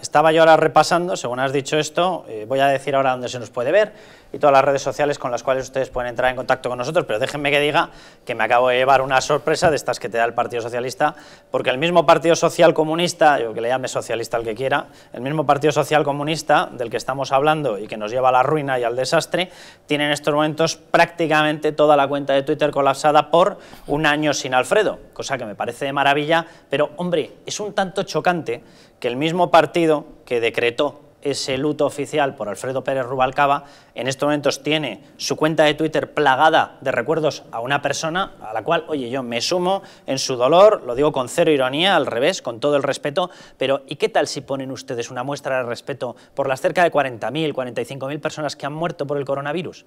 Estaba yo ahora repasando, según has dicho esto, eh, voy a decir ahora dónde se nos puede ver y todas las redes sociales con las cuales ustedes pueden entrar en contacto con nosotros, pero déjenme que diga que me acabo de llevar una sorpresa de estas que te da el Partido Socialista, porque el mismo Partido Social Comunista, yo que le llame socialista al que quiera, el mismo Partido Social Comunista del que estamos hablando y que nos lleva a la ruina y al desastre, tiene en estos momentos prácticamente toda la cuenta de Twitter colapsada por un año sin Alfredo, cosa que me parece de maravilla, pero hombre, es un tanto chocante que el mismo partido que decretó ese luto oficial por Alfredo Pérez Rubalcaba, en estos momentos tiene su cuenta de Twitter plagada de recuerdos a una persona a la cual, oye, yo me sumo en su dolor, lo digo con cero ironía, al revés, con todo el respeto, pero ¿y qué tal si ponen ustedes una muestra de respeto por las cerca de 40.000, 45.000 personas que han muerto por el coronavirus?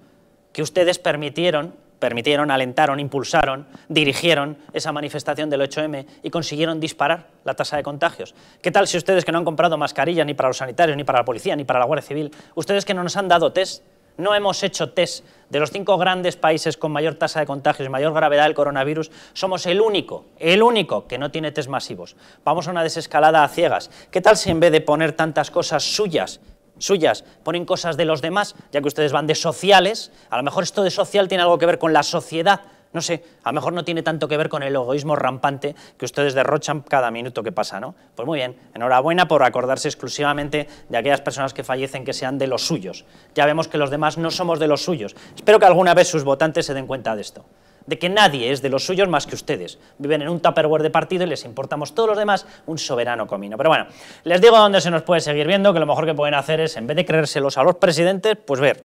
Que ustedes permitieron permitieron, alentaron, impulsaron, dirigieron esa manifestación del 8M y consiguieron disparar la tasa de contagios. ¿Qué tal si ustedes que no han comprado mascarilla ni para los sanitarios, ni para la policía, ni para la Guardia Civil, ustedes que no nos han dado test, no hemos hecho test de los cinco grandes países con mayor tasa de contagios y mayor gravedad del coronavirus, somos el único, el único que no tiene test masivos. Vamos a una desescalada a ciegas. ¿Qué tal si en vez de poner tantas cosas suyas suyas, ponen cosas de los demás, ya que ustedes van de sociales, a lo mejor esto de social tiene algo que ver con la sociedad, no sé, a lo mejor no tiene tanto que ver con el egoísmo rampante que ustedes derrochan cada minuto que pasa, ¿no? Pues muy bien, enhorabuena por acordarse exclusivamente de aquellas personas que fallecen que sean de los suyos. Ya vemos que los demás no somos de los suyos. Espero que alguna vez sus votantes se den cuenta de esto de que nadie es de los suyos más que ustedes. Viven en un tupperware de partido y les importamos todos los demás un soberano comino. Pero bueno, les digo dónde se nos puede seguir viendo, que lo mejor que pueden hacer es, en vez de creérselos a los presidentes, pues ver